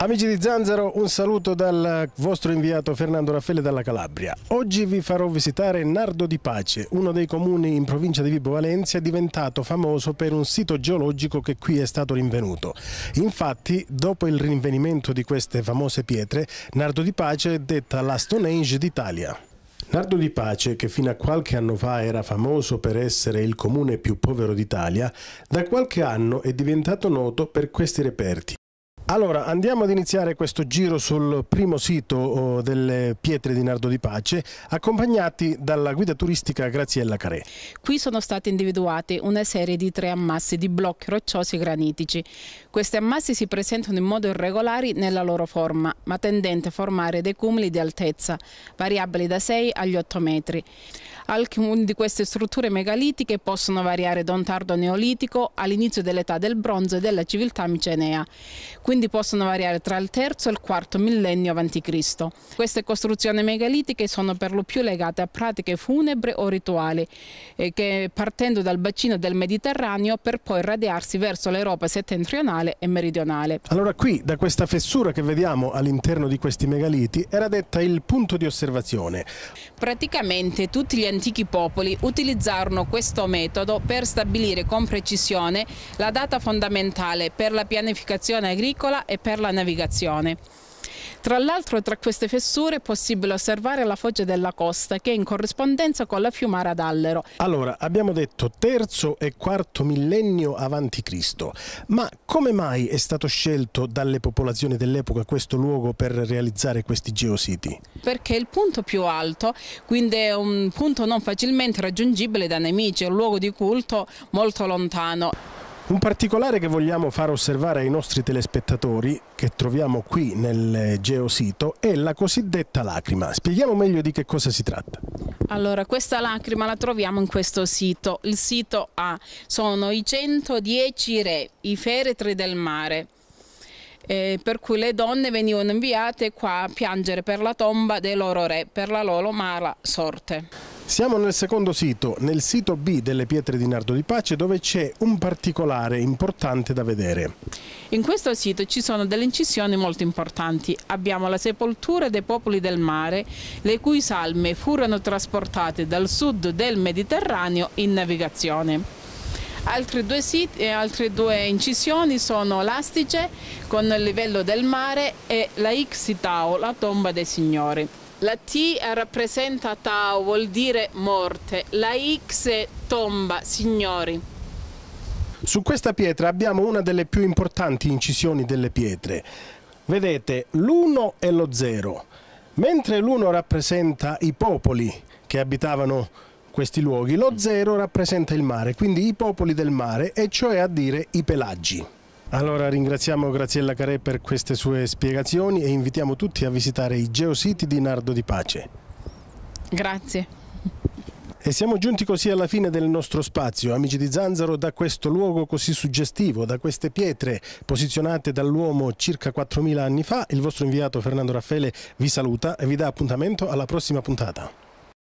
Amici di Zanzaro, un saluto dal vostro inviato Fernando Raffaele dalla Calabria. Oggi vi farò visitare Nardo di Pace, uno dei comuni in provincia di Vibo Valencia diventato famoso per un sito geologico che qui è stato rinvenuto. Infatti, dopo il rinvenimento di queste famose pietre, Nardo di Pace è detta la Stonehenge d'Italia. Nardo di Pace, che fino a qualche anno fa era famoso per essere il comune più povero d'Italia, da qualche anno è diventato noto per questi reperti, allora, andiamo ad iniziare questo giro sul primo sito oh, delle pietre di Nardo di Pace, accompagnati dalla guida turistica Graziella Carè. Qui sono state individuate una serie di tre ammassi di blocchi rocciosi granitici. Questi ammassi si presentano in modo irregolare nella loro forma, ma tendente a formare dei cumuli di altezza, variabili da 6 agli 8 metri. Alcune di queste strutture megalitiche possono variare da un tardo neolitico all'inizio dell'età del bronzo e della civiltà micenea. Quindi quindi possono variare tra il terzo e il quarto millennio a.C. Queste costruzioni megalitiche sono per lo più legate a pratiche funebri o rituali eh, che partendo dal bacino del Mediterraneo per poi radiarsi verso l'Europa settentrionale e meridionale. Allora qui da questa fessura che vediamo all'interno di questi megaliti era detta il punto di osservazione. Praticamente tutti gli antichi popoli utilizzarono questo metodo per stabilire con precisione la data fondamentale per la pianificazione agricola agricola e per la navigazione. Tra l'altro tra queste fessure è possibile osservare la foggia della costa che è in corrispondenza con la fiumara d'Allero. Allora, abbiamo detto terzo e quarto millennio avanti Cristo, ma come mai è stato scelto dalle popolazioni dell'epoca questo luogo per realizzare questi geositi? Perché è il punto più alto, quindi è un punto non facilmente raggiungibile da nemici, è un luogo di culto molto lontano. Un particolare che vogliamo far osservare ai nostri telespettatori, che troviamo qui nel geosito, è la cosiddetta lacrima. Spieghiamo meglio di che cosa si tratta. Allora, questa lacrima la troviamo in questo sito. Il sito A sono i 110 re, i feretri del mare. Eh, per cui le donne venivano inviate qua a piangere per la tomba dei loro re, per la loro mala sorte. Siamo nel secondo sito, nel sito B delle pietre di Nardo di Pace dove c'è un particolare importante da vedere. In questo sito ci sono delle incisioni molto importanti. Abbiamo la sepoltura dei popoli del mare, le cui salme furono trasportate dal sud del Mediterraneo in navigazione. Altri due siti, eh, altre due incisioni sono l'astice con il livello del mare e la Ixitao, la tomba dei signori. La T rappresenta Tao, vuol dire morte. La X è tomba, signori. Su questa pietra abbiamo una delle più importanti incisioni delle pietre. Vedete, l'1 e lo 0. Mentre l'1 rappresenta i popoli che abitavano questi luoghi, lo 0 rappresenta il mare, quindi i popoli del mare, e cioè a dire i pelaggi. Allora ringraziamo Graziella Carè per queste sue spiegazioni e invitiamo tutti a visitare i geositi di Nardo di Pace. Grazie. E siamo giunti così alla fine del nostro spazio, amici di Zanzaro, da questo luogo così suggestivo, da queste pietre posizionate dall'uomo circa 4.000 anni fa, il vostro inviato Fernando Raffaele vi saluta e vi dà appuntamento alla prossima puntata.